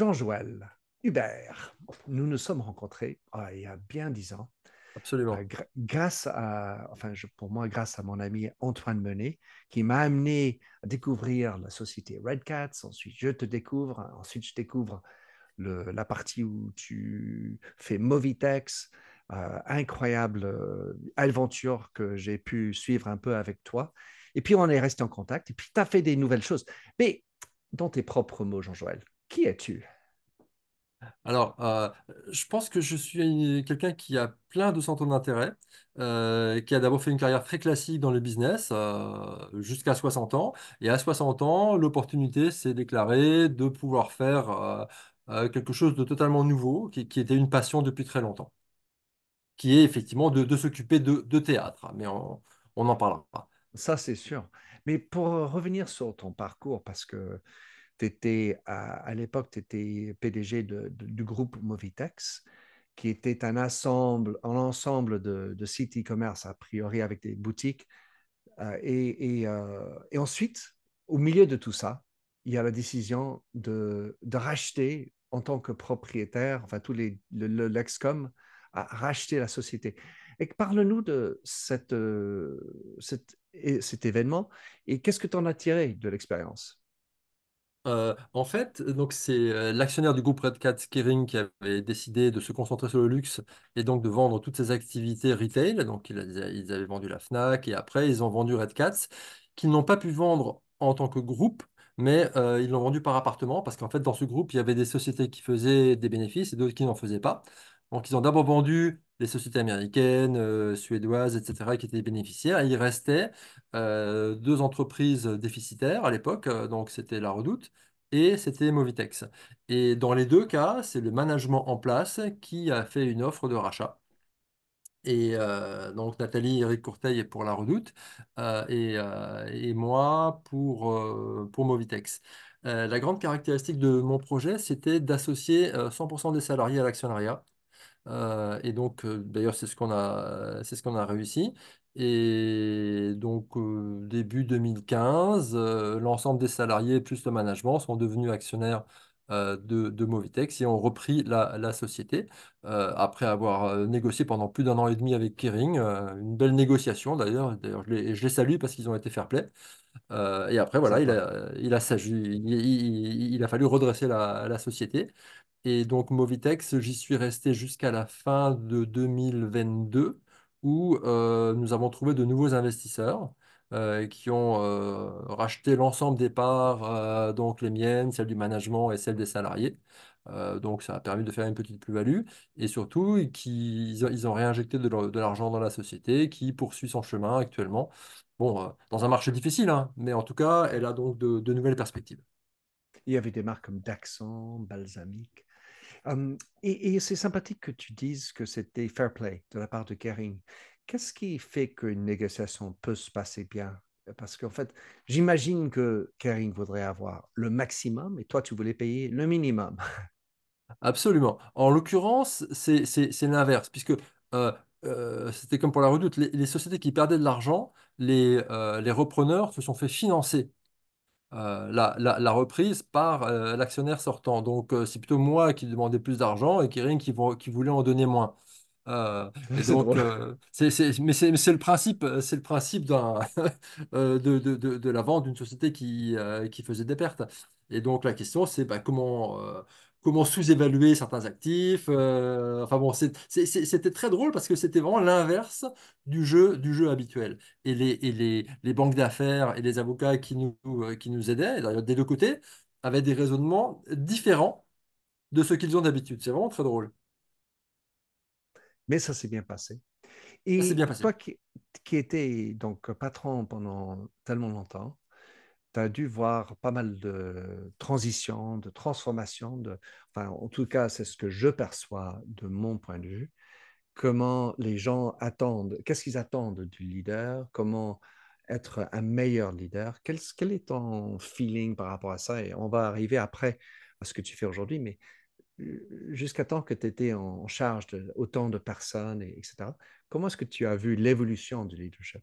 Jean Joël, Hubert, nous nous sommes rencontrés ah, il y a bien dix ans. Absolument. Euh, grâce à, enfin, pour moi, grâce à mon ami Antoine Menet, qui m'a amené à découvrir la société Red Cats. Ensuite, je te découvre. Ensuite, je découvre la partie où tu fais Movitex. Euh, incroyable euh, aventure que j'ai pu suivre un peu avec toi. Et puis, on est resté en contact. Et puis, tu as fait des nouvelles choses. Mais dans tes propres mots, Jean-Joël, qui es-tu alors, euh, je pense que je suis quelqu'un qui a plein de centres d'intérêt, euh, qui a d'abord fait une carrière très classique dans le business euh, jusqu'à 60 ans. Et à 60 ans, l'opportunité s'est déclarée de pouvoir faire quelque chose de totalement nouveau, qui, était une passion depuis très longtemps, qui est effectivement de, s'occuper de, de, théâtre. Mais on en parlera Ça, c'est sûr. Mais pour revenir sur ton parcours, parce que étais, à, l'époque, tu étais PDG du groupe Movitex, qui était un ensemble, en l'ensemble de, de sites e-commerce, a priori avec des boutiques. Euh, euh, et, ensuite, au milieu de tout ça, il y a la décision de, racheter en tant que propriétaire, enfin, tous les, le, Lexcom a racheté la société. Et parle-nous de cette, euh, cet événement et qu'est-ce que tu en as tiré de l'expérience en fait, donc c'est l'actionnaire du groupe Redcat Kering qui avait décidé de se concentrer sur le luxe et donc de vendre toutes ses activités retail. Donc ils, avaient vendu la Fnac et après ils ont vendu Redcat, qu'ils n'ont pas pu vendre en tant que groupe, mais ils l'ont vendu par appartement parce qu'en fait dans ce groupe il y avait des sociétés qui faisaient des bénéfices et d'autres qui n'en faisaient pas. Donc ils ont d'abord vendu des sociétés américaines, euh, suédoises, etc., qui étaient bénéficiaires. il restait euh, deux entreprises déficitaires à l'époque, euh, donc c'était La Redoute et c'était Movitex. Et dans les deux cas, c'est le management en place qui a fait une offre de rachat. Et donc Nathalie, Eric Courteil pour La Redoute et, moi pour, pour Movitex. la grande caractéristique de mon projet, c'était d'associer 100% des salariés à l'actionnariat. Euh, et donc, euh, d'ailleurs, c'est ce qu'on a, c'est ce qu'on a réussi. Et donc, euh, début 2015, l'ensemble des salariés plus le management sont devenus actionnaires de, de, Movitex et ont repris la, société après avoir négocié pendant plus d'un an et demi avec Kering. une belle négociation d'ailleurs. D'ailleurs, je les, salue parce qu'ils ont été fair-play. et après, voilà, il a, il a, a fallu redresser la société. Et donc Movitex, j'y suis resté jusqu'à la fin de 2022 où euh, nous avons trouvé de nouveaux investisseurs euh, qui ont euh, racheté l'ensemble des parts, donc les miennes, celles du management et celles des salariés. donc ça a permis de faire une petite plus-value et surtout qui, ils, ont réinjecté de, l'argent dans la société qui poursuit son chemin actuellement. Bon, dans un marché difficile, hein, mais en tout cas, elle a donc de, nouvelles perspectives. Il y avait des marques comme Daxon, Balsamique et, c'est sympathique que tu dises que c'était fair play de la part de Kering. Qu'est-ce qui fait qu'une négociation peut se passer bien Parce qu'en fait, j'imagine que Kering voudrait avoir le maximum et toi, tu voulais payer le minimum. Absolument. En l'occurrence, c'est l'inverse, puisque euh, euh, c'était comme pour la redoute, les, sociétés qui perdaient de l'argent, les, euh, les repreneurs se sont fait financer euh, la, la, reprise par euh, l'actionnaire sortant. Donc, euh, c'est plutôt moi qui demandais plus d'argent et Kering qui, qui voulait en donner moins. c'est, mais c'est, le principe, c'est le principe de, de, de, de, la vente d'une société qui, qui faisait des pertes. Et donc, la question, c'est bah, comment, comment sous-évaluer certains actifs. Euh, enfin bon, c'était très drôle parce que c'était vraiment l'inverse du jeu, du jeu habituel. Et les, les, banques d'affaires et les avocats qui nous, euh, qui nous aidaient, d'ailleurs des deux côtés, avaient des raisonnements différents de ce qu'ils ont d'habitude. C'est vraiment très drôle. Mais ça s'est bien passé. Et toi qui, qui étais donc patron pendant tellement longtemps, tu as dû voir pas mal de transitions, de transformations, de, enfin, en tout cas, c'est ce que je perçois de mon point de vue, comment les gens attendent, qu'est-ce qu'ils attendent du leader, comment être un meilleur leader, quel, est ton feeling par rapport à ça, et on va arriver après à ce que tu fais aujourd'hui, mais jusqu'à temps que tu étais en charge de autant de personnes, et, etc., comment est-ce que tu as vu l'évolution du leadership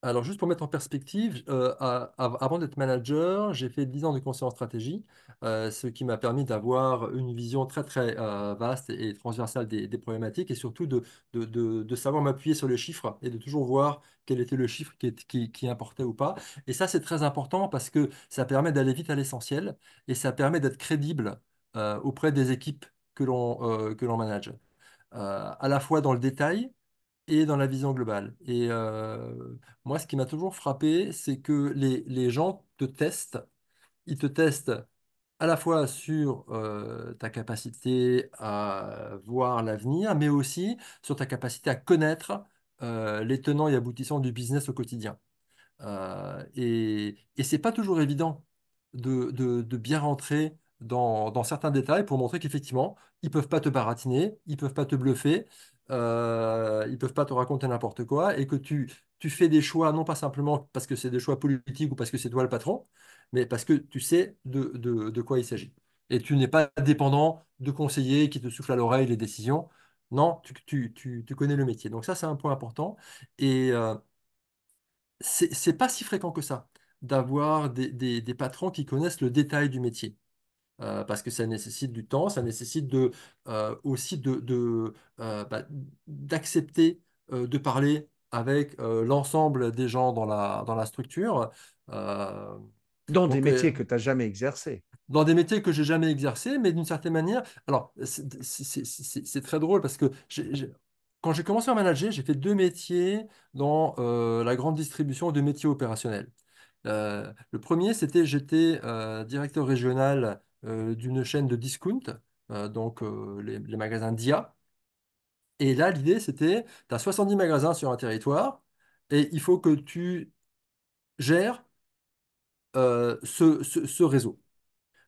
alors, juste pour mettre en perspective, euh, avant d'être manager, j'ai fait 10 ans de conseil en stratégie, euh, ce qui m'a permis d'avoir une vision très, très euh, vaste et transversale des, problématiques et surtout de, savoir m'appuyer sur les chiffres et de toujours voir quel était le chiffre qui, importait ou pas. Et ça, c'est très important parce que ça permet d'aller vite à l'essentiel et ça permet d'être crédible auprès des équipes que l'on manage. à la fois dans le détail, et dans la vision globale. Et euh, moi, ce qui m'a toujours frappé, c'est que les, les, gens te testent. Ils te testent à la fois sur euh, ta capacité à voir l'avenir, mais aussi sur ta capacité à connaître euh, les tenants et aboutissants du business au quotidien. et, et ce n'est pas toujours évident de, de, de bien rentrer dans, certains détails pour montrer qu'effectivement, ils peuvent pas te baratiner, ils peuvent pas te bluffer, euh, ils peuvent pas te raconter n'importe quoi, et que tu, fais des choix, non pas simplement parce que c'est des choix politiques ou parce que c'est toi le patron, mais parce que tu sais de, quoi il s'agit. Et tu n'es pas dépendant de conseillers qui te soufflent à l'oreille les décisions. Non, tu, connais le métier. Donc ça, c'est un point important. Et euh, c'est pas si fréquent que ça d'avoir des patrons qui connaissent le détail du métier. Euh, parce que ça nécessite du temps, ça nécessite de, euh, aussi euh, bah, d'accepter de, de parler avec l'ensemble des gens dans la, dans la structure. dans des métiers que tu n'as jamais exercés dans des métiers que j'ai jamais exercés, mais d'une certaine manière. Alors, c'est très drôle parce que quand j'ai commencé à manager, j'ai fait deux métiers dans la grande distribution, deux métiers opérationnels. le premier, c'était j'étais directeur régional euh, d'une chaîne de discount, euh, donc euh, les, magasins DIA. Et là, l'idée, c'était, tu as 70 magasins sur un territoire et il faut que tu gères ce, réseau.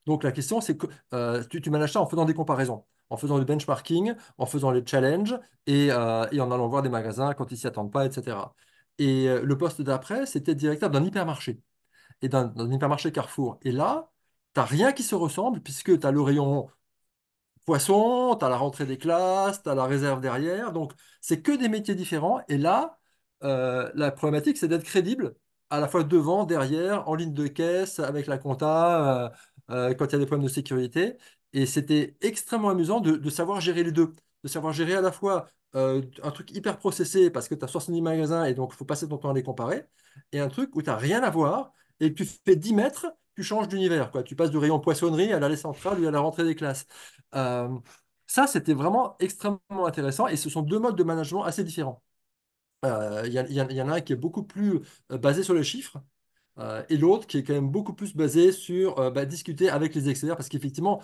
Donc la question, c'est que tu, tu, manages ça en faisant des comparaisons, en faisant du benchmarking, en faisant les challenges et, et en allant voir des magasins quand ils s'y attendent pas, etc. Et le poste d'après, c'était directeur d'un hypermarché et d'un hypermarché Carrefour. Et là, t'as rien qui se ressemble, puisque tu as le rayon poisson, tu as la rentrée des classes, tu as la réserve derrière. Donc, c'est que des métiers différents. Et là, euh, la problématique, c'est d'être crédible à la fois devant, derrière, en ligne de caisse, avec la compta, euh, euh, quand il y a des problèmes de sécurité. Et c'était extrêmement amusant de, savoir gérer les deux, de savoir gérer à la fois un truc hyper processé parce que tu as 70 magasins et donc il faut passer ton temps à les comparer, et un truc où tu n'as rien à voir et que tu fais 10 mètres tu changes d'univers. Quoi. Tu passes du rayon poissonnerie à l'allée centrale lui à la rentrée des classes. Euh, ça, c'était vraiment extrêmement intéressant et ce sont deux modes de management assez différents. Euh, il y, en a un qui est beaucoup plus euh, basé sur les chiffres et l'autre qui est quand même beaucoup plus basé sur bah, discuter avec les experts parce qu'effectivement,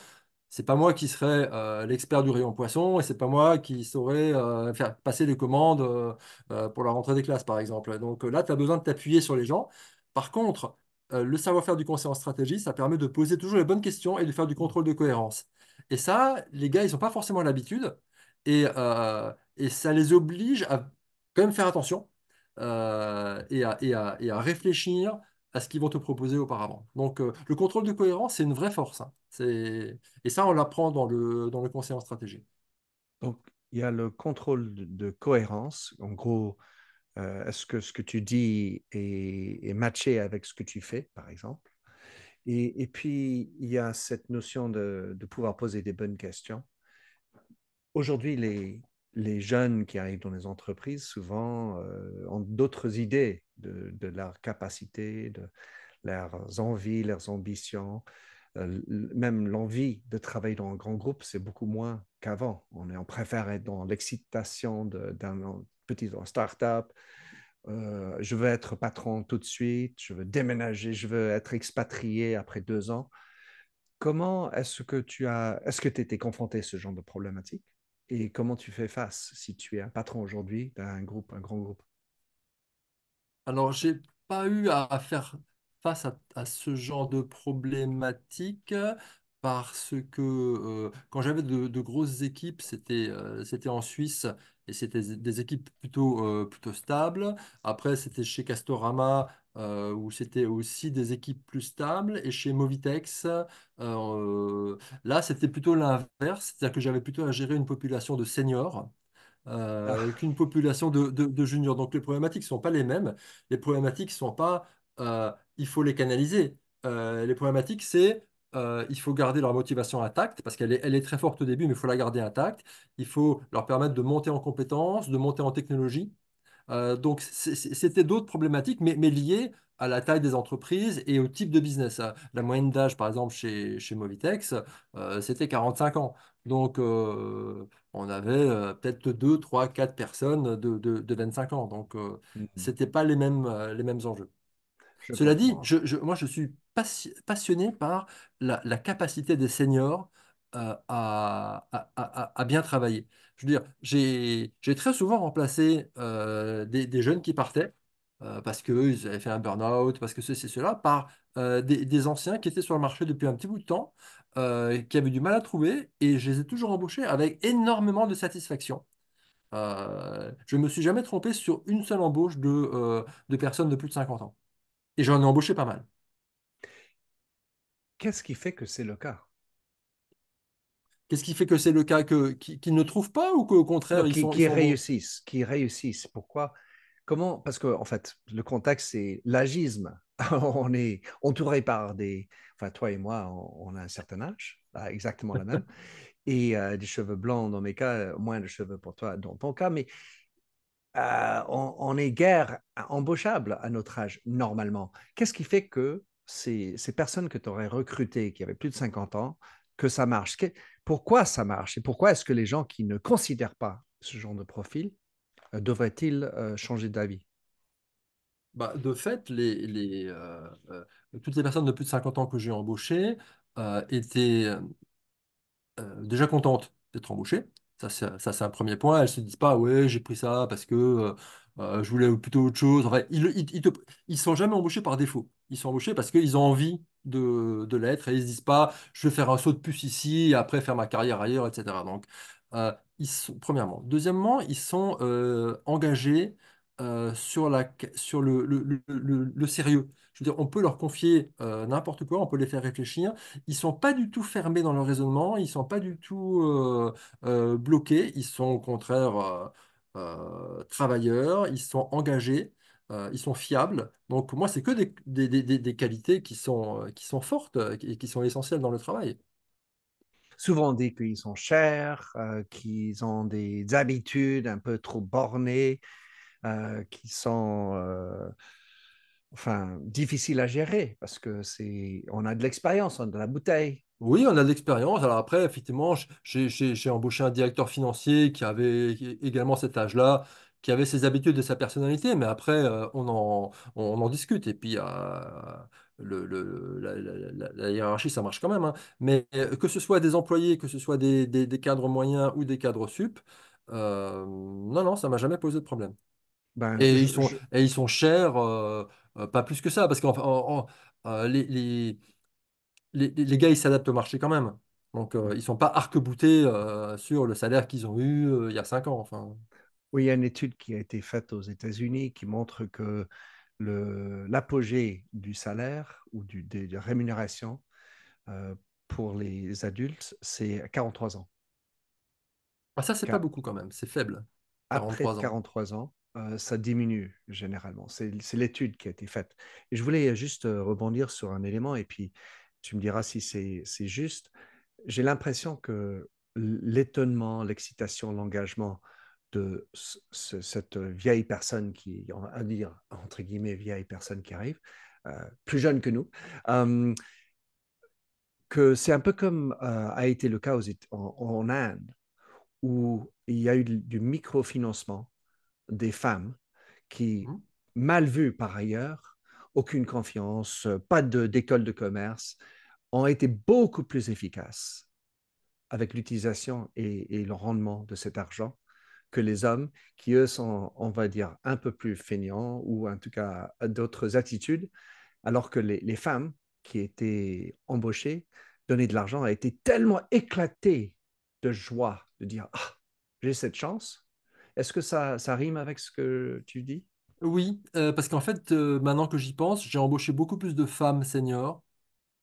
c'est pas moi qui serais l'expert du rayon poisson et c'est pas moi qui saurais faire passer les commandes pour la rentrée des classes, par exemple. Donc là, tu as besoin de t'appuyer sur les gens. Par contre, euh, le savoir-faire du conseil en stratégie, ça permet de poser toujours les bonnes questions et de faire du contrôle de cohérence. Et ça, les gars, ils n'ont pas forcément l'habitude euh, et, ça les oblige à quand même faire attention euh, et, à, réfléchir à ce qu'ils vont te proposer auparavant. Donc, le contrôle de cohérence, c'est une vraie force. Hein. Et ça, on l'apprend dans le, dans le en stratégie. Donc, il y a le contrôle de cohérence, en gros, euh, est-ce que ce que tu dis est, matché avec ce que tu fais, par exemple et, et, puis, il y a cette notion de, de pouvoir poser des bonnes questions. Aujourd'hui, les, les, jeunes qui arrivent dans les entreprises, souvent, euh, ont d'autres idées de, de, leur capacité, de leurs envies, leurs ambitions. Euh, même l'envie de travailler dans un grand groupe, c'est beaucoup moins qu'avant. On, on préfère être dans l'excitation d'un petite start-up. Euh, je veux être patron tout de suite, je veux déménager, je veux être expatrié après deux ans. Comment est-ce que tu as, est-ce que tu étais confronté à ce genre de problématique et comment tu fais face si tu es un patron aujourd'hui d'un groupe, un grand groupe Alors, je n'ai pas eu à faire face à, à ce genre de problématique parce que quand j'avais de, grosses équipes, c'était c'était en Suisse et c'était des équipes plutôt, plutôt stables. Après, c'était chez Castorama où c'était aussi des équipes plus stables et chez Movitex, là, c'était plutôt l'inverse, c'est-à-dire que j'avais plutôt à gérer une population de seniors. Ah. qu'une population de, de, de, juniors. Donc les problématiques ne sont pas les mêmes. Les problématiques ne sont pas il faut les canaliser. les problématiques, c'est euh, il faut garder leur motivation intacte, parce qu'elle est, très forte au début, mais il faut la garder intacte. Il faut leur permettre de monter en compétences, de monter en technologie. Euh, donc, c'était d'autres problématiques, mais, liées à la taille des entreprises et au type de business. La moyenne d'âge, par exemple, chez, chez Movitex, euh, c'était 45 ans. Donc, on avait peut-être 2, 3, 4 personnes de, 25 ans. Donc, mmh ce pas les mêmes, les mêmes enjeux. Cela dit, moi, je suis passionné par la, capacité des seniors euh, à, bien travailler. Je veux dire, j'ai très souvent remplacé euh, des, jeunes qui partaient euh, parce qu'ils avaient fait un burn-out, parce que ceci, cela, par des, anciens qui étaient sur le marché depuis un petit bout de temps, qui avaient du mal à trouver, et je les ai toujours embauchés avec énormément de satisfaction. je ne me suis jamais trompé sur une seule embauche de, de personnes de plus de 50 ans. Et j'en ai embauché pas mal. Qu'est-ce qui fait que c'est le cas Qu'est-ce qui fait que c'est le cas que qu'ils ne trouvent pas ou qu'au contraire ils, sont, réussissent, qui réussissent Pourquoi Comment Parce que en fait, le contexte c'est l'agisme. on est entouré par des, enfin toi et moi, on, a un certain âge, bah, exactement la même, et euh, des cheveux blancs dans mes cas, euh, moins de cheveux pour toi dans ton cas, mais euh, on, on, est guère embauchable à notre âge normalement. Qu'est-ce qui fait que ces, personnes que tu aurais recrutées, qui avaient plus de 50 ans, que ça marche Pourquoi ça marche Et pourquoi est-ce que les gens qui ne considèrent pas ce genre de profil euh, devraient-ils euh, changer d'avis bah, De fait, les, les euh, toutes les personnes de plus de 50 ans que j'ai embauchées étaient déjà contentes d'être embauchées. Ça, c'est un premier point. Elles ne se disent pas, ouais, j'ai pris ça parce que euh, je voulais plutôt autre chose. Enfin, ils, ne sont jamais embauchés par défaut. Ils sont embauchés parce qu'ils ont envie de, de l'être et ils se disent pas, je vais faire un saut de puce ici et après faire ma carrière ailleurs, etc. Donc, euh, ils sont, premièrement. Deuxièmement, ils sont euh, engagés sur, la, sur le, le, le, sérieux. Je veux dire, on peut leur confier n'importe quoi, on peut les faire réfléchir. Ils sont pas du tout fermés dans leur raisonnement, ils sont pas du tout bloqués, ils sont au contraire euh, travailleurs, ils sont engagés, euh, ils sont fiables. Donc moi, c'est que des, qualités qui sont, euh, qui sont fortes et qui sont essentielles dans le travail souvent on dit qu'ils sont chers, qu'ils ont des habitudes un peu trop bornées, qui sont enfin difficiles à gérer parce que c'est on a de l'expérience, on a de la bouteille, oui, on a de l'expérience. Alors après, effectivement, j'ai embauché un directeur financier qui avait également cet âge-là, qui avait ses habitudes et sa personnalité, mais après, euh, on en, discute. Et puis, euh, la, hiérarchie, ça marche quand même. Hein. Mais euh, que ce soit des employés, que ce soit des, cadres moyens ou des cadres sup, non, non, ça m'a jamais posé de problème. Ben, et ils sont, chers, pas plus que ça, parce que les- les, gars, ils s'adaptent au marché quand même. Donc, euh, ils ne sont pas arc-boutés euh, sur le salaire qu'ils ont eu euh, il y a cinq ans. Enfin. Oui, il y a une étude qui a été faite aux États-Unis qui montre que l'apogée du salaire ou du, des, rémunérations pour les adultes, c'est 43 ans. Ah, ça, c'est pas beaucoup quand même, c'est faible. 43 Après ans. 43 ans, ça diminue généralement. C'est l'étude qui a été faite. Et je voulais juste rebondir sur un élément et puis tu me diras si c'est juste, j'ai l'impression que l'étonnement, l'excitation, l'engagement de cette vieille personne qui, on dire, entre guillemets, vieille personne qui arrive, euh, plus jeune que nous, euh, que c'est un peu comme euh, a été le cas en, Inde, où il y a eu du, microfinancement des femmes qui, mmh. mal vues par ailleurs, aucune confiance, pas d'école de, commerce, ont été beaucoup plus efficaces avec l'utilisation et, le rendement de cet argent que les hommes qui, eux, sont, on va dire, un peu plus feignants ou en tout cas d'autres attitudes, alors que les, femmes qui étaient embauchées, donner de l'argent, a été tellement éclatées de joie de dire, ah, j'ai cette chance. Est-ce que ça, ça rime avec ce que tu dis Oui, euh, parce qu'en fait, euh, maintenant que j'y pense, j'ai embauché beaucoup plus de femmes seniors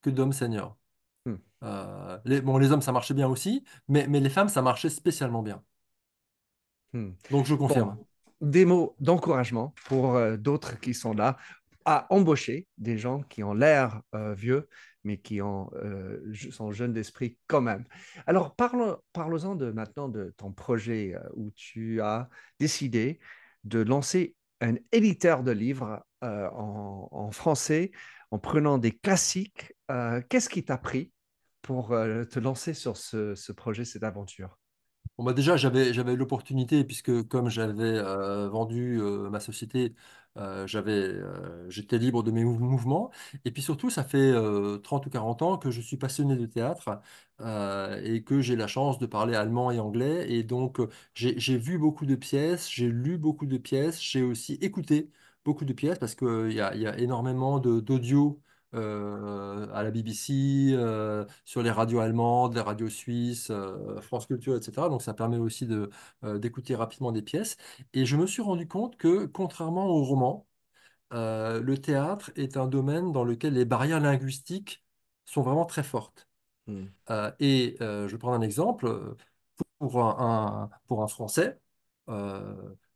que d'hommes seniors. Hmm. Euh, les, bon, les hommes, ça marchait bien aussi, mais, les femmes, ça marchait spécialement bien. Hmm. Donc, je confirme. des mots d'encouragement pour euh, d'autres qui sont là à embaucher des gens qui ont l'air euh, vieux, mais qui ont, sont jeunes d'esprit quand même. Alors, parlons, en de, maintenant de ton projet où tu as décidé de lancer un éditeur de livres en, en français en prenant des classiques euh, qu'est-ce qui t'a pris pour euh, te lancer sur ce, projet, cette aventure bah déjà, j'avais, l'opportunité, puisque comme j'avais euh, vendu ma société, j'étais libre de mes mouvements. Et puis surtout, ça fait 30 ou 40 ans que je suis passionné de théâtre et que j'ai la chance de parler allemand et anglais. Et donc, j'ai, vu beaucoup de pièces, j'ai lu beaucoup de pièces, j'ai aussi écouté beaucoup de pièces parce qu'il y a, y a énormément d'audio euh, à la BBC, euh, sur les radios allemandes, les radios suisses, euh, France Culture, etc. Donc ça permet aussi de, d'écouter rapidement des pièces. Et je me suis rendu compte que, contrairement au roman, le théâtre est un domaine dans lequel les barrières linguistiques sont vraiment très fortes. Hmm. et je vais prendre un exemple. Pour un, pour un Français,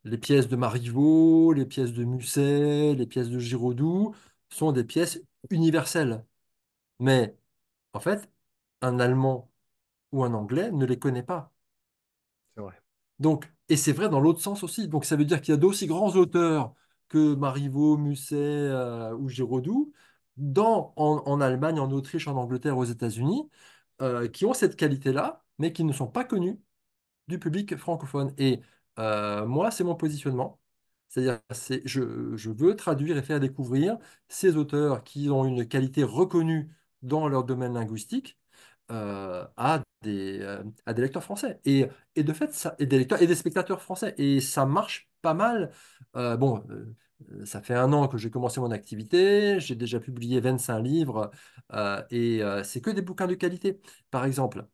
les pièces de Marivaux, les pièces de Musset, les pièces de Giraudoux sont des pièces universel. Mais en fait, un Allemand ou un Anglais ne les connaît pas. C'est vrai. Donc, et c'est vrai dans l'autre sens aussi. Donc ça veut dire qu'il y a d'aussi grands auteurs que Marivaux, Musset euh, ou Giraudoux dans, en, Allemagne, en Autriche, en Angleterre, aux États-Unis, euh, qui ont cette qualité-là, mais qui ne sont pas connus du public francophone. Et euh, moi, c'est mon positionnement. C'est-à-dire, je, je, veux traduire et faire découvrir ces auteurs qui ont une qualité reconnue dans leur domaine linguistique euh, euh, à, des, lecteurs français. Et, de fait, et des spectateurs français. Et ça marche pas mal. Euh, bon, ça fait un an que j'ai commencé mon activité, j'ai déjà publié 25 livres, et c'est que des bouquins de qualité. Par exemple,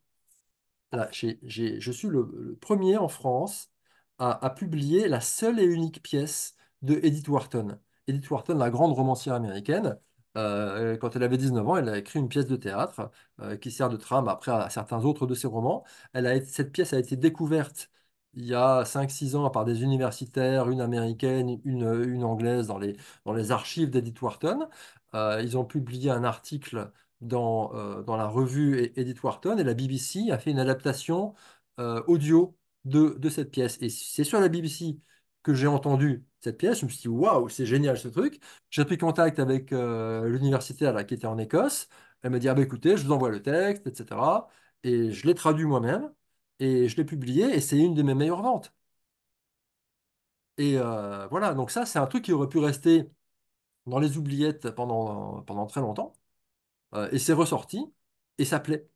je suis le premier en France a, publié la seule et unique pièce de Edith Wharton. Edith Wharton, la grande romancière américaine, euh, quand elle avait 19 ans, elle a écrit une pièce de théâtre euh, qui sert de trame après à certains autres de ses romans. cette pièce a été découverte il y a 5-6 ans par des universitaires, une américaine, une, anglaise, dans les, archives d'Edith Wharton. Euh, ils ont publié un article dans, dans la revue e-, Edith Wharton et la BBC a fait une adaptation audio de, cette pièce. Et c'est sur la BBC que j'ai entendu cette pièce. Je me suis dit, waouh, c'est génial ce truc. J'ai pris contact avec l'université euh, l'universitaire là, qui était en Écosse. Elle m'a dit, ah, bah, écoutez, je vous envoie le texte, etc. Et je l'ai traduit moi-même et je l'ai publié et c'est une de mes meilleures ventes. Et euh, voilà, donc ça, c'est un truc qui aurait pu rester dans les oubliettes pendant, pendant très longtemps. Euh, et c'est ressorti et ça plaît.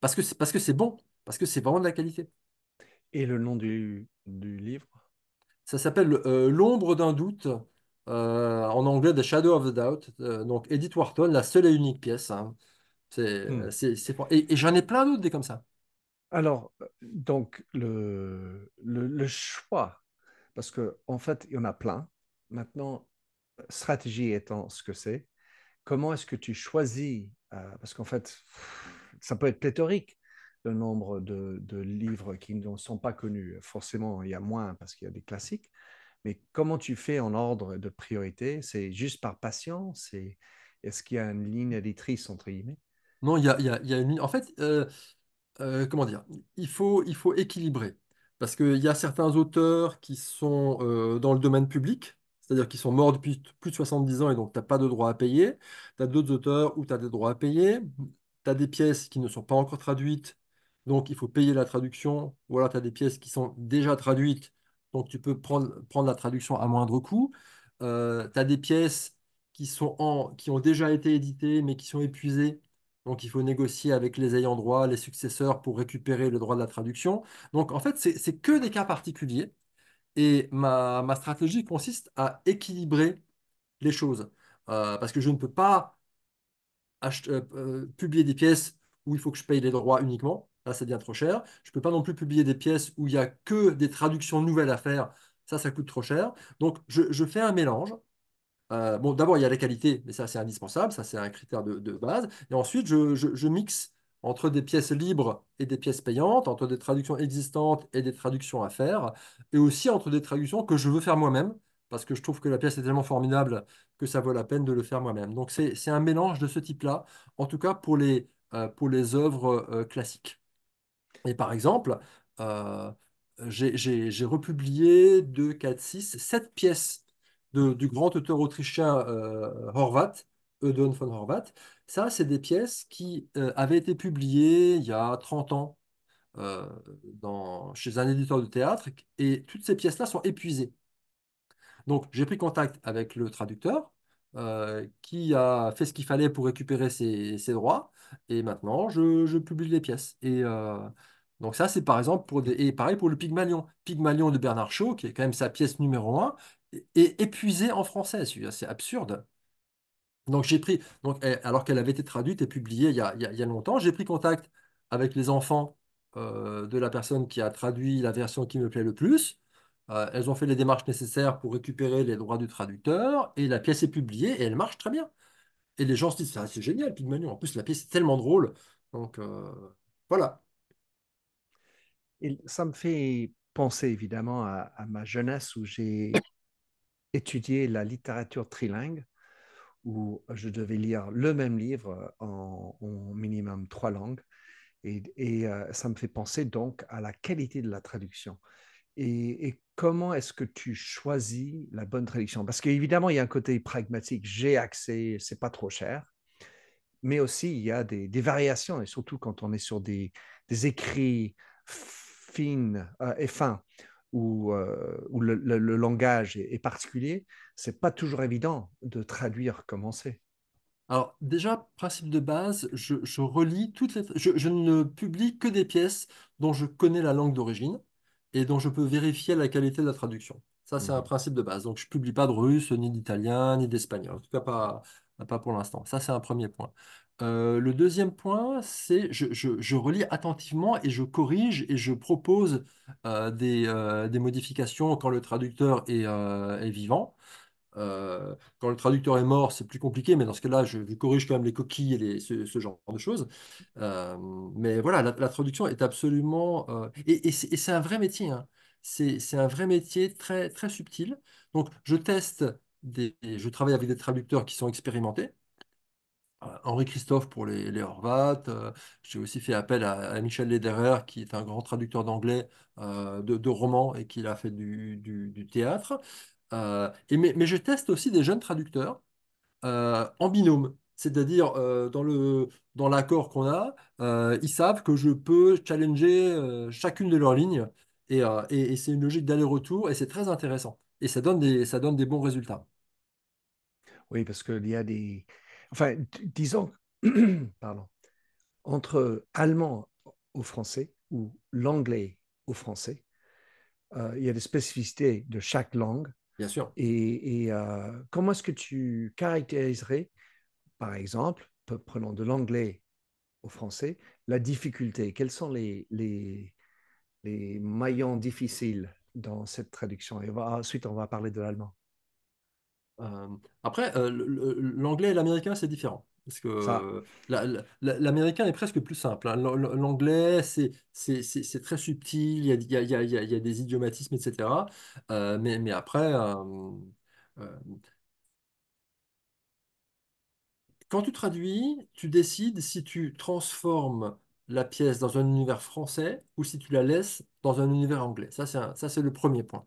Parce que c'est bon, parce que c'est vraiment de la qualité. Et le nom du, livre Ça s'appelle euh, L'ombre d'un doute, euh, en anglais The Shadow of the Doubt. Euh, donc Edith Wharton, la seule et unique pièce. Hein. Hmm. et, j'en ai plein d'autres des comme ça. Alors, donc, le, choix, parce qu'en en fait, il y en a plein. Maintenant, stratégie étant ce que c'est, comment est-ce que tu choisis Parce qu'en fait, ça peut être pléthorique le nombre de, livres qui ne sont pas connus. Forcément, il y a moins parce qu'il y a des classiques. Mais comment tu fais en ordre de priorité C'est juste par patience c'est... Est-ce qu'il y a une ligne éditrice, entre guillemets Non, il y a, y a, une ligne. En fait, euh, euh, comment dire il faut, il faut équilibrer. Parce qu'il y a certains auteurs qui sont euh, dans le domaine public, c'est-à-dire qu'ils sont morts depuis plus de 70 ans et donc tu n'as pas de droit à payer. Tu as d'autres auteurs où tu as des droits à payer. Tu as des pièces qui ne sont pas encore traduites donc, il faut payer la traduction. Voilà, tu as des pièces qui sont déjà traduites. Donc, tu peux prendre, prendre la traduction à moindre coût. Euh, tu as des pièces qui, sont en, qui ont déjà été éditées, mais qui sont épuisées. Donc, il faut négocier avec les ayants droit, les successeurs pour récupérer le droit de la traduction. Donc, en fait, c'est que des cas particuliers. Et ma, stratégie consiste à équilibrer les choses. Euh, parce que je ne peux pas euh, publier des pièces où il faut que je paye les droits uniquement. Là, ah, ça devient trop cher. Je ne peux pas non plus publier des pièces où il n'y a que des traductions nouvelles à faire. Ça, ça coûte trop cher. Donc, je, fais un mélange. Euh, bon, d'abord, il y a la qualité, mais ça, c'est indispensable. Ça, c'est un critère de, base. Et ensuite, je, mixe entre des pièces libres et des pièces payantes, entre des traductions existantes et des traductions à faire, et aussi entre des traductions que je veux faire moi-même, parce que je trouve que la pièce est tellement formidable que ça vaut la peine de le faire moi-même. Donc c'est un mélange de ce type-là, en tout cas pour les, euh, pour les œuvres euh, classiques. Et par exemple, euh, j'ai republié 2, 4, 6, 7 pièces de, du grand auteur autrichien Horvat, euh, Horvath, Eudon von Horvath. Ça, c'est des pièces qui euh, avaient été publiées il y a 30 ans dans, chez un éditeur de théâtre, et toutes ces pièces-là sont épuisées. Donc, j'ai pris contact avec le traducteur, qui a fait ce qu'il fallait pour récupérer ses, droits. Et maintenant, je, publie les pièces. Et, donc ça, c'est par exemple pour des... Et pareil pour le Pygmalion. Pygmalion de Bernard Shaw, qui est quand même sa pièce numéro 1, est épuisé en français. C'est absurde. Donc j'ai pris, donc, alors qu'elle avait été traduite et publiée il y a, y a, longtemps, j'ai pris contact avec les enfants euh, de la personne qui a traduit la version qui me plaît le plus. Euh, elles ont fait les démarches nécessaires pour récupérer les droits du traducteur et la pièce est publiée et elle marche très bien. Et les gens se disent, c'est génial, Pygmalion. En plus, la pièce est tellement drôle. Donc euh, voilà ça me fait penser évidemment à, ma jeunesse où j'ai étudié la littérature trilingue, où je devais lire le même livre en, minimum trois langues. Et, euh, ça me fait penser donc à la qualité de la traduction. Et, comment est-ce que tu choisis la bonne traduction Parce qu'évidemment, il y a un côté pragmatique, j'ai accès, c'est pas trop cher. Mais aussi, il y a des, variations, et surtout quand on est sur des, des écrits euh, et fin où, euh, le, langage est, particulier, c'est pas toujours évident de traduire comment c'est. Alors déjà, principe de base, je, relis toutes Je, ne publie que des pièces dont je connais la langue d'origine et dont je peux vérifier la qualité de la traduction. Ça, c'est un mmh. principe de base. Donc, je ne publie pas de russe, ni d'italien, ni d'espagnol. En tout cas, pas, pas pour l'instant. Ça, c'est un premier point le deuxième point, c'est je, je, relis attentivement et je corrige et je propose des, modifications quand le traducteur est, vivant. quand le traducteur est mort, c'est plus compliqué, mais dans ce cas-là, je, je, corrige quand même les coquilles et ce, genre de choses. mais voilà, la, traduction est absolument... et, c'est un vrai métier. Hein. C'est un vrai métier très, très subtil. Donc, je teste, des, je travaille avec des traducteurs qui sont expérimentés Henri Christophe pour les, les euh, J'ai aussi fait appel à, Michel Lederer, qui est un grand traducteur d'anglais euh, de, romans et qui a fait du, théâtre. Euh, et mais, je teste aussi des jeunes traducteurs en binôme. C'est-à-dire, dans le dans l'accord qu'on a, ils savent que je peux challenger chacune de leurs lignes. Et, c'est une logique d'aller-retour et c'est très intéressant. Et ça donne des, ça donne des bons résultats. Oui, parce qu'il y a des, enfin, disons, pardon, entre allemand au français ou l'anglais au français, euh, il y a des spécificités de chaque langue. Bien sûr. Et, euh, comment est-ce que tu caractériserais, par exemple, prenons de l'anglais au français, la difficulté Quels sont les, les, maillons difficiles dans cette traduction Et ensuite, on va parler de l'allemand. Euh, après, euh, l'anglais et l'américain, c'est différent. Parce que l'américain est presque plus simple. Hein. L'anglais, c'est très subtil, il y, a, il, y a, y a, des idiomatismes, etc. Euh, mais, mais, après, quand tu traduis, tu décides si tu transformes la pièce dans un univers français ou si tu la laisses dans un univers anglais. Ça, c'est le premier point.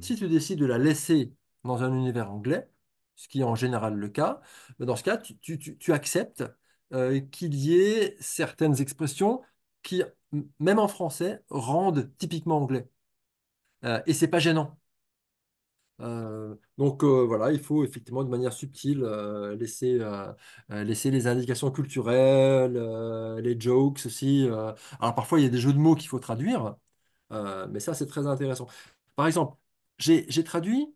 Si mmh. tu décides de la laisser dans un univers anglais, ce qui est en général le cas, dans ce cas, tu, acceptes euh, qu'il y ait certaines expressions qui, même en français, rendent typiquement anglais. Euh, et c'est pas gênant. Euh, donc euh, voilà, il faut effectivement de manière subtile laisser, laisser les indications culturelles, les jokes aussi. Alors parfois il y a des jeux de mots qu'il faut traduire, mais ça c'est très intéressant. Par exemple, j'ai traduit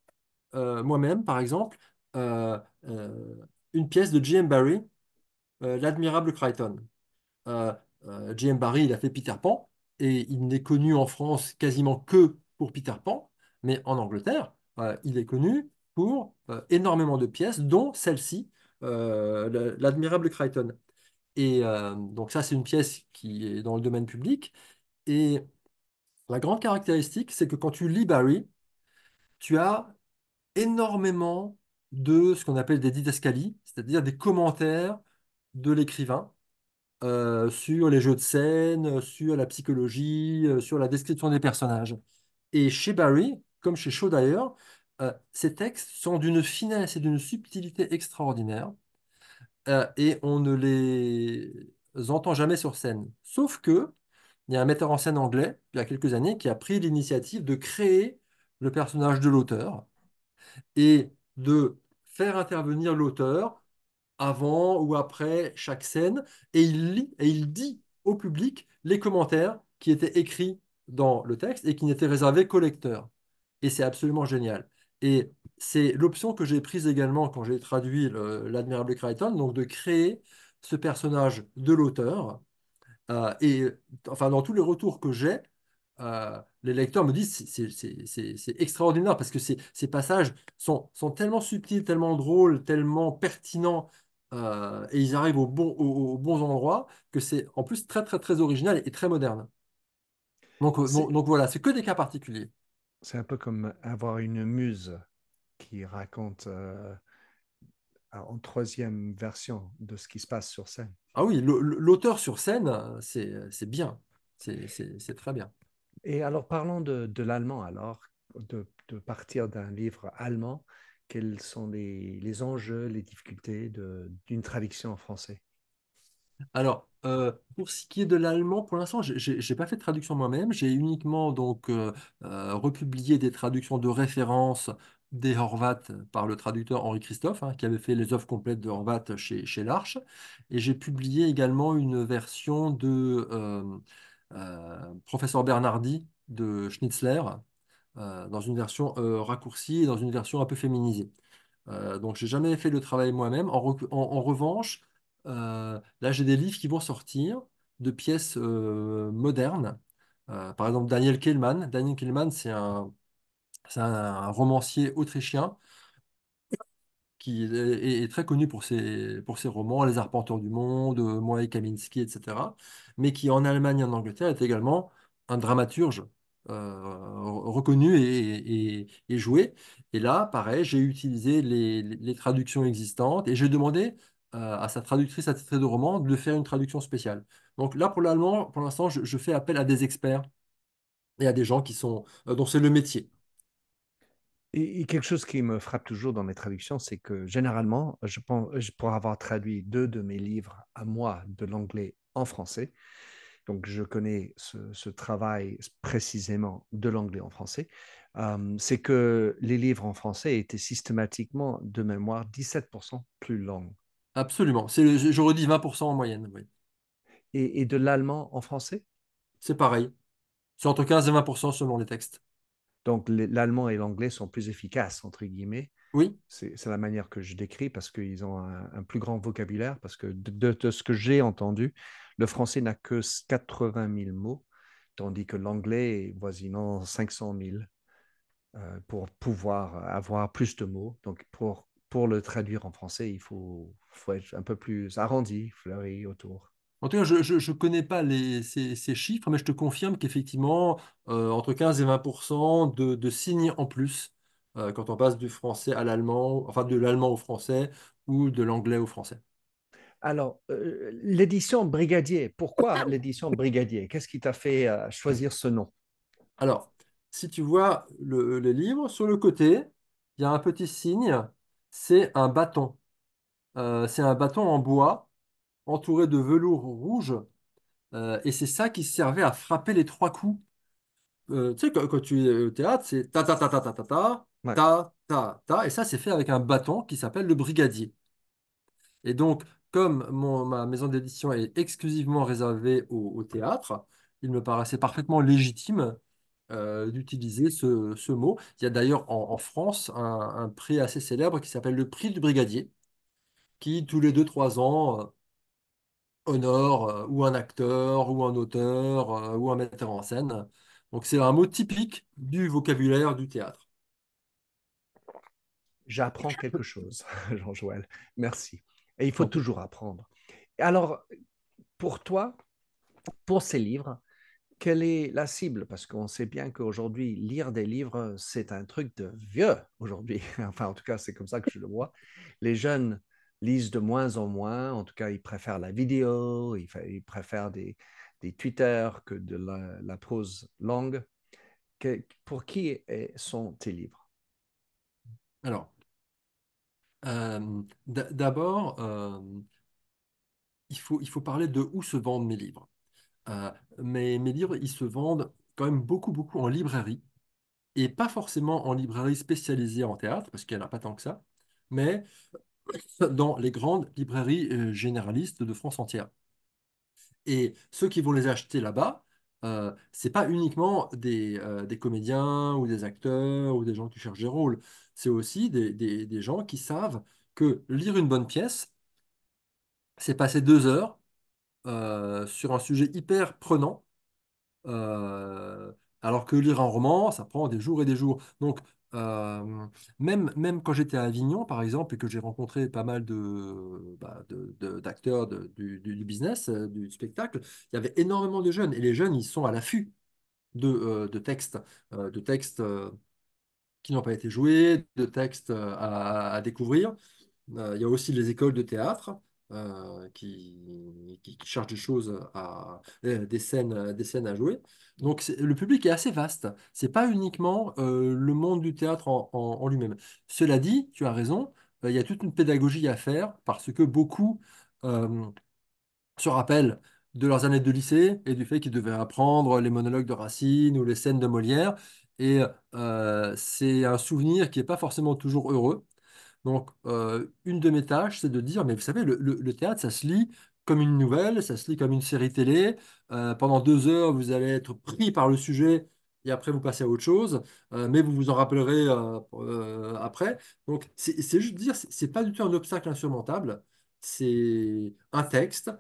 euh, moi-même, par exemple, euh, euh, une pièce de G.M. Barry, L'admirable Crichton. J.M. Barry, il a fait Peter Pan, et il n'est connu en France quasiment que pour Peter Pan, mais en Angleterre, il est connu pour énormément de pièces, dont celle-ci, l'admirable Crichton. Et donc ça, c'est une pièce qui est dans le domaine public. Et la grande caractéristique, c'est que quand tu lis Barry, tu as énormément de ce qu'on appelle des didascalies, c'est-à-dire des commentaires de l'écrivain euh, sur les jeux de scène, sur la psychologie, euh, sur la description des personnages. Et chez Barry, comme chez Shaw d'ailleurs, euh, ces textes sont d'une finesse et d'une subtilité extraordinaire, et on ne les entend jamais sur scène. Sauf que il y a un metteur en scène anglais, il y a quelques années, qui a pris l'initiative de créer le personnage de l'auteur, et de faire intervenir l'auteur avant ou après chaque scène, et il lit et il dit au public les commentaires qui étaient écrits dans le texte et qui n'étaient réservés qu'aux lecteur. Et c'est absolument génial. Et c'est l'option que j'ai prise également quand j'ai traduit l'admirable Crichton, donc de créer ce personnage de l'auteur. Euh, et enfin, dans tous les retours que j'ai, euh, les lecteurs me disent c'est extraordinaire parce que ces, ces passages sont, sont, tellement subtils, tellement drôles, tellement pertinents euh, et ils arrivent aux bons au, bons endroits que c'est en plus très très très original et très moderne. Donc, euh, donc, voilà, c'est que des cas particuliers. C'est un peu comme avoir une muse qui raconte en troisième version de ce qui se passe sur scène. Ah oui, l'auteur sur scène, c'est bien, c'est très bien. Et alors, parlons de, l'allemand, alors, de, partir d'un livre allemand. Quels sont les, enjeux, les difficultés d'une traduction en français alors, euh, pour ce qui est de l'allemand, pour l'instant, je n'ai pas fait de traduction moi-même. J'ai uniquement donc euh, euh, republié des traductions de référence des Horvath par le traducteur Henri Christophe, hein, qui avait fait les œuvres complètes de Horvath chez, chez L'Arche. Et j'ai publié également une version de euh, professeur Bernardi de Schnitzler, euh, dans une version euh, raccourcie et dans une version un peu féminisée. donc, j'ai jamais fait le travail moi-même. En, revanche, là, j'ai des livres qui vont sortir de pièces modernes. par exemple, Daniel Kehlmann. Daniel Kehlmann, c'est un romancier autrichien qui est, très connu pour ses, pour ses romans, Les Arpenteurs du Monde, euh, Moi et Kaminski, etc., mais qui en Allemagne et en Angleterre est également un dramaturge euh, reconnu et, et, joué. Et là, pareil, j'ai utilisé les, les, traductions existantes et j'ai demandé euh, à sa traductrice à titre de roman de faire une traduction spéciale. Donc là, pour l'allemand, pour l'instant, je, je fais appel à des experts et à des gens qui sont, dont c'est le métier. Et, quelque chose qui me frappe toujours dans mes traductions, c'est que généralement, je pense, pour avoir traduit deux de mes livres à moi de l'anglais en français, donc je connais ce, travail précisément de l'anglais en français, c'est que les livres en français étaient systématiquement de mémoire 17% plus longs. Absolument. C'est je, redis 20% en moyenne. Et, et de l'allemand en français C'est pareil. C'est entre 15 et 20% selon les textes. Donc l'allemand et l'anglais sont plus efficaces, entre guillemets. Oui. C'est la manière que je décris parce qu'ils ont un, plus grand vocabulaire, parce que de, ce que j'ai entendu, le français n'a que 80 000 mots, tandis que l'anglais est voisinant 500 000 euh, pour pouvoir avoir plus de mots. Donc pour, pour le traduire en français, il faut, faut être un peu plus arrondi, fleuri autour. En tout cas, je ne connais pas ces, chiffres, mais je te confirme qu'effectivement, euh, entre 15 et 20 de, signes en plus euh, quand on passe du français à l'allemand, enfin de l'allemand au français ou de l'anglais au français. Alors, euh, l'édition Brigadier, pourquoi l'édition Brigadier Qu'est-ce qui t'a fait choisir ce nom Alors, si tu vois le, les livres, sur le côté, il y a un petit signe, c'est un bâton. c'est un bâton en bois entouré de velours rouge. Euh, et c'est ça qui servait à frapper les trois coups. Euh, tu sais, quand, tu es au théâtre, c'est ta ta ta ta ta ta ta ta ta ta. Et ça, c'est fait avec un bâton qui s'appelle le brigadier. Et donc, comme ma maison d'édition est exclusivement réservée au, théâtre, il me paraissait parfaitement légitime euh, d'utiliser ce, ce, mot. Il y a d'ailleurs en, France un, prix assez célèbre qui s'appelle le prix du brigadier, qui tous les deux trois ans euh, honore euh, ou un acteur ou un auteur euh, ou un metteur en scène. Donc c'est un mot typique du vocabulaire du théâtre. J'apprends quelque chose, Jean-Joël. Merci. Et il faut toujours apprendre. Alors, pour toi, pour ces livres, quelle est la cible Parce qu'on sait bien qu'aujourd'hui, lire des livres, c'est un truc de vieux aujourd'hui. Enfin, en tout cas, c'est comme ça que je le vois. Les jeunes lisent de moins en moins. En tout cas, ils préfèrent la vidéo, ils, préfèrent des, des, que de la, prose longue. pour qui sont tes livres Alors, d'abord, il, faut, il faut parler de où se vendent mes livres. Euh, mais mes livres, ils se vendent quand même beaucoup, beaucoup en librairie, et pas forcément en librairie spécialisée en théâtre, parce qu'il n'y en a pas tant que ça, mais dans les grandes librairies euh, généralistes de France entière. Et ceux qui vont les acheter là-bas, euh, c'est pas uniquement des, euh, comédiens ou des acteurs ou des gens qui cherchent des rôles, c'est aussi des, gens qui savent que lire une bonne pièce, c'est passer deux heures euh, sur un sujet hyper prenant, alors que lire un roman, ça prend des jours et des jours. Donc euh, même, quand j'étais à Avignon, par exemple, et que j'ai rencontré pas mal de, bah, d'acteurs du, business, euh, du spectacle, il y avait énormément de jeunes. Et les jeunes, ils sont à l'affût de, textes, euh, de textes qui n'ont pas été joués, de textes à découvrir. il y a aussi les écoles de théâtre euh, qui, qui, des choses à euh, des scènes euh, des scènes à jouer donc le public est assez vaste c'est pas uniquement le monde du théâtre en, en lui-même cela dit tu as raison il y a toute une pédagogie à faire parce que beaucoup se rappellent de leurs années de lycée et du fait qu'ils devaient apprendre les monologues de Racine ou les scènes de Molière et c'est un souvenir qui n'est pas forcément toujours heureux donc, euh, une de mes tâches, c'est de dire, mais vous savez, le, théâtre, ça se lit comme une nouvelle, ça se lit comme une série télé. Euh, pendant deux heures, vous allez être pris par le sujet et après, vous passez à autre chose, euh, mais vous vous en rappellerez après. Donc, c'est juste dire, c'est pas du tout un obstacle insurmontable. C'est un texte